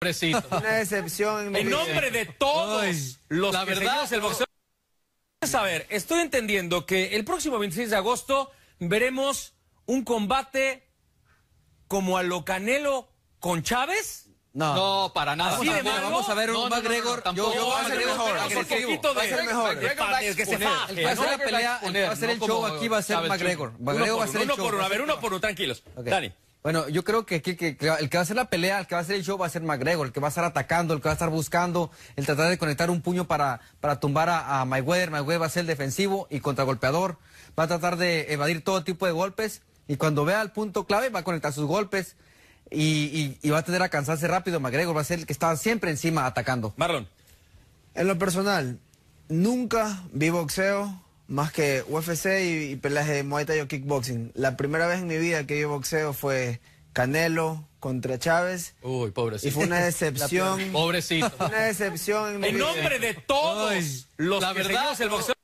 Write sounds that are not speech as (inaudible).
(laughs) Una decepción. En, en nombre de todos los la que verdad, boxeo. A ver, estoy entendiendo que el próximo 26 de agosto veremos un combate como a lo Canelo con Chávez. No, no, para nada. Vamos, a, vamos a ver un McGregor. yo, voy a ser mejor. Va a ser mejor. El Va a ser la pelea. Va a ser el show aquí. Va a ser McGregor. McGregor a el show. Uno por uno. A ver, uno por uno. Tranquilos. Dani. Bueno, yo creo que el que va a hacer la pelea, el que va a hacer el show va a ser McGregor, el que va a estar atacando, el que va a estar buscando, el tratar de conectar un puño para, tumbar a, a Mayweather. Mayweather va a ser el defensivo y contragolpeador, va a tratar de evadir todo tipo de golpes y cuando vea el punto clave va a conectar sus golpes y, y va a tener a cansarse rápido. McGregor va a ser el que estaba siempre encima atacando. Marlon. En lo personal, nunca vi boxeo más que UFC y, pelaje peleas de Muay Thai o kickboxing. La primera vez en mi vida que yo boxeo fue Canelo contra Chávez. Uy, pobrecito. Y fue una (laughs) decepción. pobrecito. Una decepción. En, mi vida. en nombre de todos los la del boxeo.